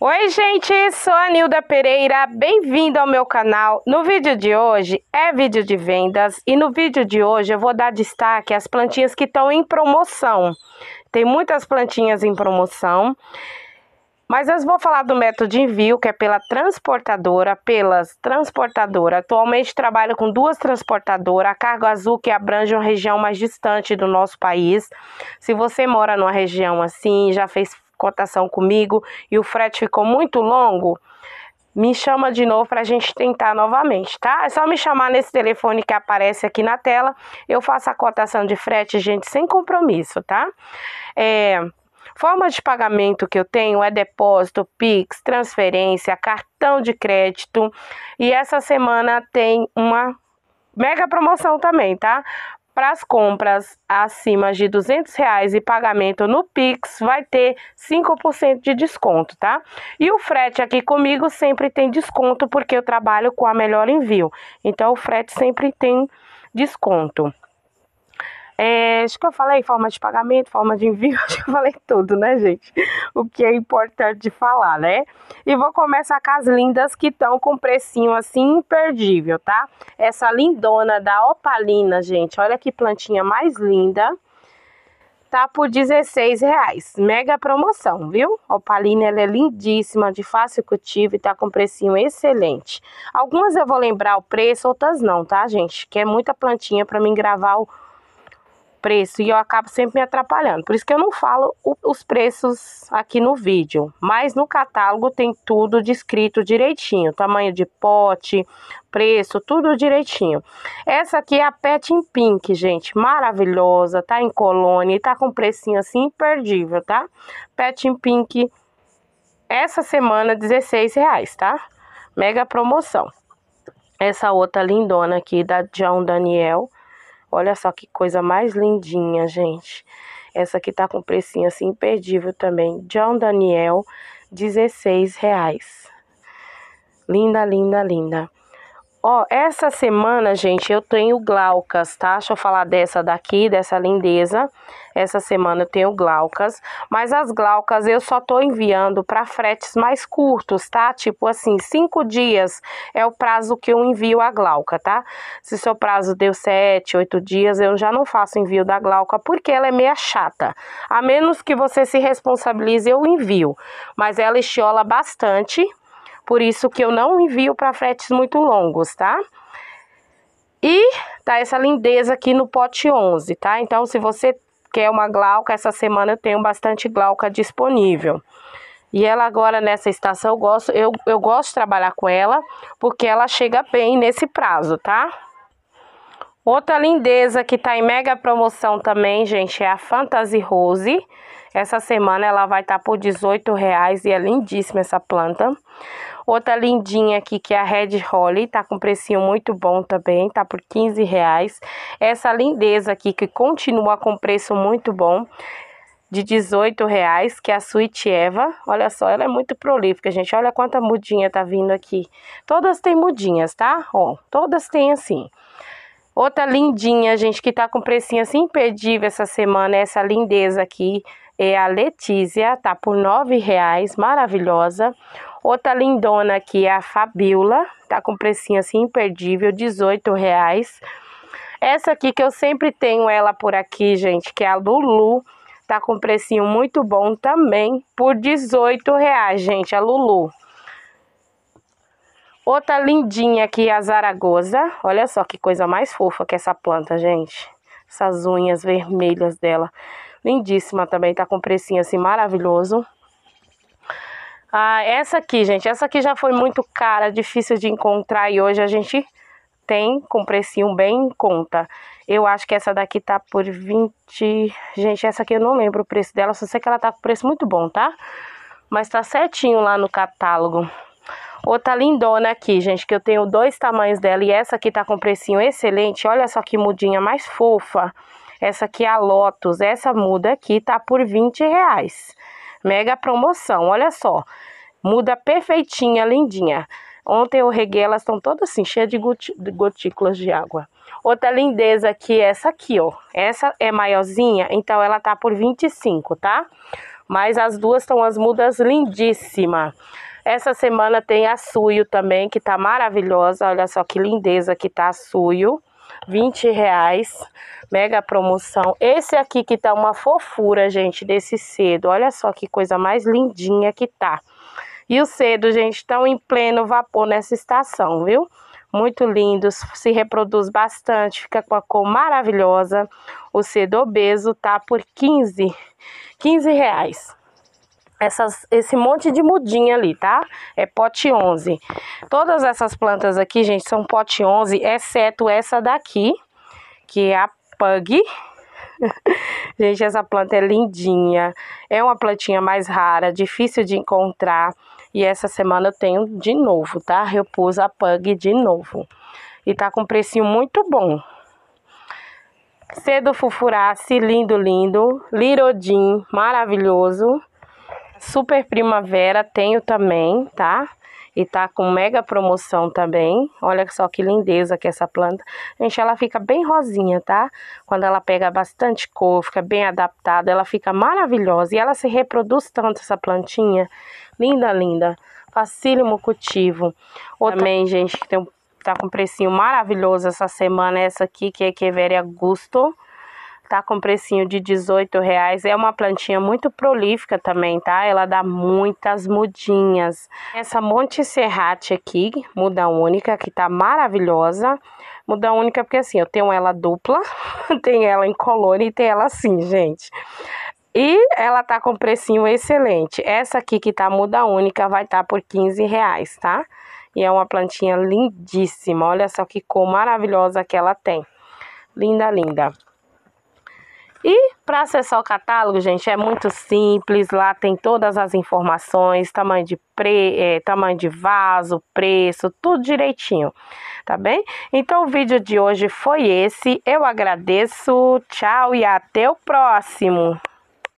Oi gente, sou a Nilda Pereira, bem-vindo ao meu canal. No vídeo de hoje é vídeo de vendas e no vídeo de hoje eu vou dar destaque às plantinhas que estão em promoção. Tem muitas plantinhas em promoção, mas eu vou falar do método de envio que é pela transportadora, pelas transportadoras. Atualmente trabalho com duas transportadoras, a carga azul que abrange uma região mais distante do nosso país. Se você mora numa região assim, já fez cotação comigo e o frete ficou muito longo, me chama de novo para a gente tentar novamente, tá? É só me chamar nesse telefone que aparece aqui na tela. Eu faço a cotação de frete, gente, sem compromisso, tá? É, forma de pagamento que eu tenho é depósito, Pix, transferência, cartão de crédito. E essa semana tem uma mega promoção também, tá? Para as compras acima de 200 reais e pagamento no Pix, vai ter 5% de desconto, tá? E o frete aqui comigo sempre tem desconto, porque eu trabalho com a melhor envio. Então, o frete sempre tem desconto. É, acho que eu falei forma de pagamento, forma de envio, acho que eu falei tudo, né, gente? O que é importante de falar, né? E vou começar com as lindas que estão com precinho assim imperdível, tá? Essa lindona da opalina, gente, olha que plantinha mais linda. Tá por 16 reais, mega promoção, viu? opalina, ela é lindíssima, de fácil cultivo e tá com precinho excelente. Algumas eu vou lembrar o preço, outras não, tá, gente? Que é muita plantinha para mim gravar o preço e eu acabo sempre me atrapalhando. Por isso que eu não falo o, os preços aqui no vídeo, mas no catálogo tem tudo descrito direitinho, tamanho de pote, preço, tudo direitinho. Essa aqui é a Pet in Pink, gente, maravilhosa, tá em colônia e tá com precinho assim imperdível, tá? Pet in Pink essa semana R$16,00, reais, tá? Mega promoção. Essa outra lindona aqui da John Daniel, Olha só que coisa mais lindinha, gente. Essa aqui tá com precinho assim imperdível também. John Daniel, R$16,00. Linda, linda, linda. Ó, essa semana, gente, eu tenho glaucas, tá? Deixa eu falar dessa daqui, dessa lindeza. Essa semana eu tenho glaucas, mas as glaucas eu só tô enviando para fretes mais curtos, tá? Tipo assim, cinco dias é o prazo que eu envio a glauca, tá? Se seu prazo deu sete, oito dias, eu já não faço envio da glauca porque ela é meia chata. A menos que você se responsabilize, eu envio. Mas ela estiola bastante, por isso que eu não envio para fretes muito longos, tá? E tá essa lindeza aqui no pote 11, tá? Então, se você é uma glauca, essa semana eu tenho bastante glauca disponível. E ela agora nessa estação eu gosto, eu, eu gosto de trabalhar com ela, porque ela chega bem nesse prazo, tá? Outra lindeza que tá em mega promoção também, gente, é a Fantasy Rose. Essa semana ela vai estar tá por R$18,00 e é lindíssima essa planta. Outra lindinha aqui que é a Red Holly, tá com um precinho muito bom também, tá por 15 reais. Essa lindeza aqui que continua com preço muito bom, de 18 reais, que é a Sweet Eva. Olha só, ela é muito prolífica, gente. Olha quanta mudinha tá vindo aqui. Todas têm mudinhas, tá? Ó, todas têm assim. Outra lindinha, gente, que tá com precinho assim imperdível essa semana, é essa lindeza aqui. É a Letícia, tá por R$ reais, maravilhosa. Outra lindona aqui é a Fabiola, tá com precinho assim imperdível, 18 reais. Essa aqui que eu sempre tenho ela por aqui, gente, que é a Lulu, tá com precinho muito bom também, por 18 reais, gente, a Lulu. Outra lindinha aqui, é a Zaragoza. Olha só que coisa mais fofa que essa planta, gente. Essas unhas vermelhas dela. Lindíssima também, tá com precinho assim maravilhoso. Ah, essa aqui, gente, essa aqui já foi muito cara, difícil de encontrar e hoje a gente tem com precinho bem em conta. Eu acho que essa daqui tá por 20... Gente, essa aqui eu não lembro o preço dela, só sei que ela tá com preço muito bom, tá? Mas tá certinho lá no catálogo. Outra lindona aqui, gente, que eu tenho dois tamanhos dela e essa aqui tá com precinho excelente. Olha só que mudinha mais fofa. Essa aqui é a Lotus, essa muda aqui tá por 20 reais. Mega promoção, olha só. Muda perfeitinha, lindinha. Ontem eu reguei, elas estão todas assim, cheias de, de gotículas de água. Outra lindeza aqui é essa aqui, ó. Essa é maiorzinha, então ela tá por 25, tá? Mas as duas estão as mudas lindíssimas. Essa semana tem a suio também, que tá maravilhosa. Olha só que lindeza que tá a suio. 20 reais. Mega promoção. Esse aqui que tá uma fofura, gente, desse cedo. Olha só que coisa mais lindinha que tá. E o cedo, gente, estão em pleno vapor nessa estação, viu? Muito lindos, se reproduz bastante, fica com a cor maravilhosa. O cedo obeso tá por 15, 15 reais essas, esse monte de mudinha ali, tá? É pote 11. Todas essas plantas aqui, gente, são pote 11, exceto essa daqui, que é a Pug. gente, essa planta é lindinha. É uma plantinha mais rara, difícil de encontrar. E essa semana eu tenho de novo, tá? Eu pus a Pug de novo. E tá com um precinho muito bom. Cedo Fufurá, lindo, lindo. Lirodin, maravilhoso. Super Primavera tenho também, tá? E tá com mega promoção também. Olha só que lindeza que essa planta. Gente, ela fica bem rosinha, tá? Quando ela pega bastante cor, fica bem adaptada, ela fica maravilhosa. E ela se reproduz tanto, essa plantinha. Linda, linda. Facílimo cultivo. Outra... Também, gente, que tem um, tá com um precinho maravilhoso essa semana, essa aqui, que é Queveria Gusto tá com precinho de 18 reais. É uma plantinha muito prolífica também, tá? Ela dá muitas mudinhas. Essa Monte Serrate aqui, muda única, que tá maravilhosa. Muda única porque assim, eu tenho ela dupla, tem ela em colônia e tem ela assim, gente. E ela tá com precinho excelente. Essa aqui que tá muda única vai estar tá por 15 reais, tá? E é uma plantinha lindíssima. Olha só que cor maravilhosa que ela tem. Linda, linda. E para acessar o catálogo, gente, é muito simples. Lá tem todas as informações, tamanho de pre, é, tamanho de vaso, preço, tudo direitinho, tá bem? Então o vídeo de hoje foi esse. Eu agradeço, tchau e até o próximo.